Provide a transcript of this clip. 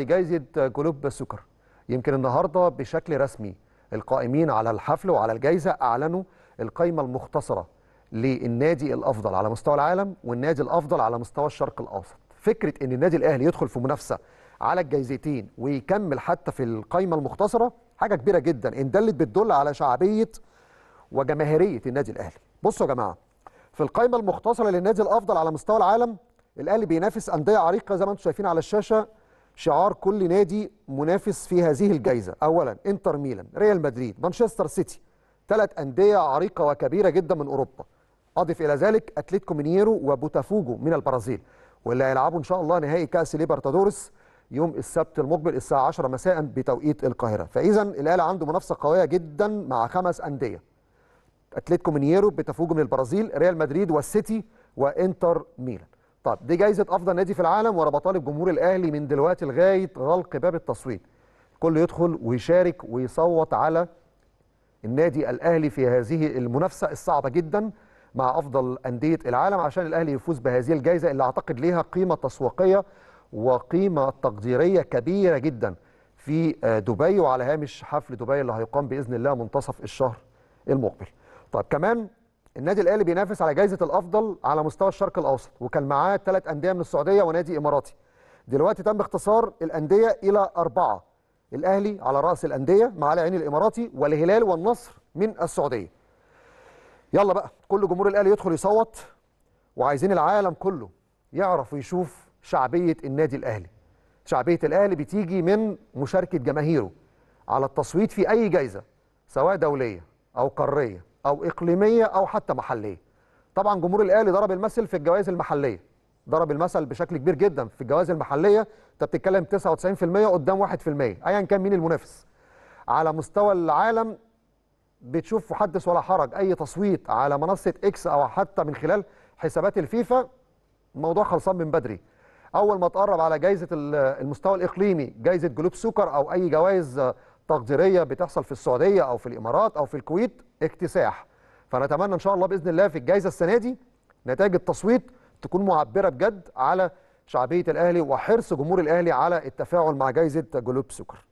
جايزة كلوب السكر يمكن النهاردة بشكل رسمي القائمين على الحفل وعلى الجايزة أعلنوا القائمة المختصرة للنادي الأفضل على مستوى العالم والنادي الأفضل على مستوى الشرق الأوسط فكرة أن النادي الأهلي يدخل في منافسة على الجايزتين ويكمل حتى في القائمة المختصرة حاجة كبيرة جدا إن دلت بتدل على شعبية وجماهيرية النادي الأهلي بصوا يا جماعة في القائمة المختصرة للنادي الأفضل على مستوى العالم الأهلي بينافس أندية عريقة زي ما أنتم شايفين على الشاشة شعار كل نادي منافس في هذه الجائزه اولا انتر ميلان ريال مدريد مانشستر سيتي ثلاث انديه عريقه وكبيره جدا من اوروبا اضف الى ذلك اتلتيكو مينيرو وبوتافوجو من البرازيل واللي هيلعبوا ان شاء الله نهائي كاس ليبرتادورس يوم السبت المقبل الساعه 10 مساء بتوقيت القاهره فاذا الاهلي عنده منافسه قويه جدا مع خمس انديه اتلتيكو مينيرو بوتافوجو من البرازيل ريال مدريد والسيتي وانتر ميلان طب دي جايزه افضل نادي في العالم وانا بطالب جمهور الاهلي من دلوقتي لغايه غلق باب التصويت كل يدخل ويشارك ويصوت على النادي الاهلي في هذه المنافسه الصعبه جدا مع افضل انديه العالم عشان الاهلي يفوز بهذه الجائزه اللي اعتقد ليها قيمه تسويقيه وقيمه تقديريه كبيره جدا في آه، دبي وعلى هامش حفل دبي اللي هيقام باذن الله منتصف الشهر المقبل. طيب كمان النادي الاهلي بينافس على جائزه الافضل على مستوى الشرق الاوسط وكان معاه ثلاث انديه من السعوديه ونادي اماراتي دلوقتي تم اختصار الانديه الى اربعه الاهلي على راس الانديه مع العين الاماراتي والهلال والنصر من السعوديه يلا بقى كل جمهور الاهلي يدخل يصوت وعايزين العالم كله يعرف ويشوف شعبيه النادي الاهلي شعبيه الاهلي بتيجي من مشاركه جماهيره على التصويت في اي جائزه سواء دوليه او قاريه او اقليميه او حتى محليه طبعا جمهور الاهلي ضرب المثل في الجوائز المحليه ضرب المثل بشكل كبير جدا في الجوائز المحليه انت بتتكلم 99% قدام 1% ايا كان مين المنافس على مستوى العالم بتشوف حدث ولا حرج اي تصويت على منصه اكس او حتى من خلال حسابات الفيفا الموضوع خلصان من بدري اول ما تقرب على جائزه المستوى الاقليمي جائزه جلوب سكر او اي جوائز تقديريه بتحصل في السعوديه او في الامارات او في الكويت اكتساح فنتمنى ان شاء الله باذن الله في الجائزه السنه دي نتائج التصويت تكون معبره بجد على شعبيه الاهلي وحرص جمهور الاهلي على التفاعل مع جائزه جلوب سكر